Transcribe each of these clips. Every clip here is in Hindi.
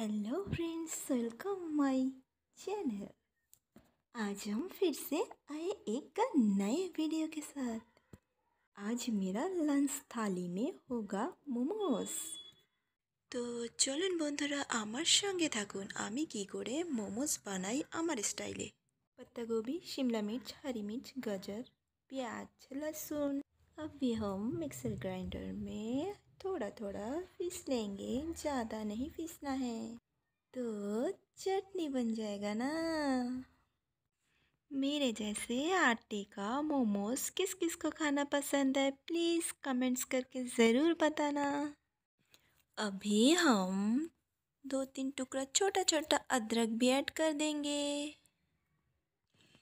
hello friends welcome my channel आज हम फिर से आए एक नए वीडियो के साथ आज मेरा লাঞ্চ থালি মে হোগা মোমোস তো চলুন বন্ধুরা আমার সঙ্গে থাকুন আমি কি করে মোমোস বানাই আমার স্টাইলে পাত্তাগোবি শিমলা মির্চ हरी মির্চ গাজর प्याज लहसुन अब हम মিক্সার গ্রাইন্ডার মে थोड़ा थोड़ा पीस लेंगे ज़्यादा नहीं पीसना है तो चटनी बन जाएगा ना मेरे जैसे आटे का मोमोज किस किस को खाना पसंद है प्लीज़ कमेंट्स करके ज़रूर बताना अभी हम दो तीन टुकड़ा छोटा छोटा अदरक भी ऐड कर देंगे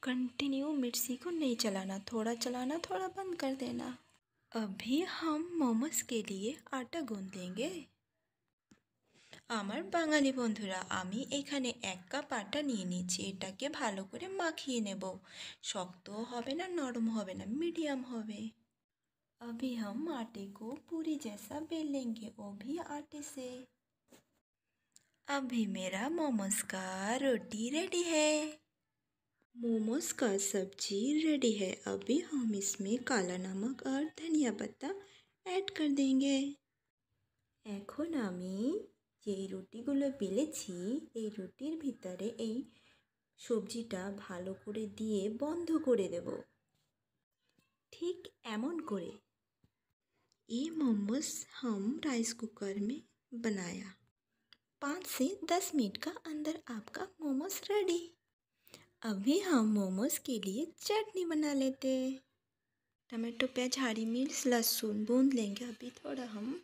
कंटिन्यू मिर्ची को नहीं चलाना थोड़ा चलाना थोड़ा बंद कर देना अभी हम মোমোস के लिए আটা গুন लेंगे আমার বাঙালি বন্ধুরা আমি এখানে এক কাপ আটা নিয়ে নিচ্ছি এটাকে ভালো করে মাখিয়ে নেব শক্ত হবে না নরম হবে না মিডিয়াম হবে अभी हम আটে কো পুরি জেসা বেলেঙ্গে लेंगे वो भी आटे से अभी मेरा मोमोज का रोटी मोमोज का सब्जी रेडी है अभी हम इसमें काला नमक और धनिया पत्ता অ্যাড कर देंगे এখন আমি যেই রুটিগুলো বেলেছি भरे सब्जीटा भलोक दिए সবজিটা कर देव ठीक एम कर ये मोमोज हम राइस कुकर में बनाया पाँच से दस मिनट का अंदर आपका मोमोज रेडी अभी हम मोमोज़ के लिए चटनी बना लेते टमाटो प्याज हरी मिर्च लहसुन बूंद लेंगे अभी थोड़ा हम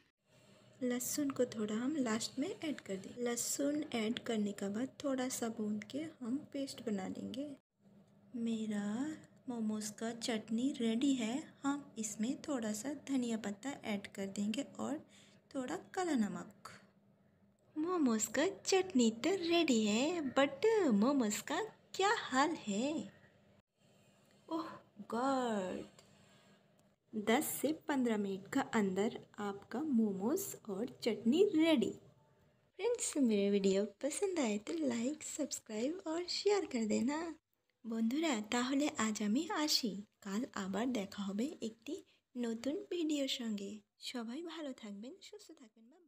लहसुन को थोड़ा हम लास्ट में ऐड कर दें लहसुन ऐड करने के बाद थोड़ा सा बूंद के हम पेस्ट बना लेंगे मेरा मोमोज़ का चटनी रेडी है हम इसमें थोड़ा सा धनिया पत्ता ऐड कर देंगे और थोड़ा काला नमक मोमोज़ का चटनी तो रेडी है बट मोमोज़ का क्या हाल है ओह गॉड दस से पंद्रह मिनट का अंदर आपका मोमोज और चटनी रेडी फ्रेंड्स मेरे वीडियो पसंद आए तो लाइक सब्सक्राइब और शेयर कर देना बंधुरा आज हमें आसि कल आबार देखा एक नतून भिडियोर संगे सबाई भलो थकबें सुस्थान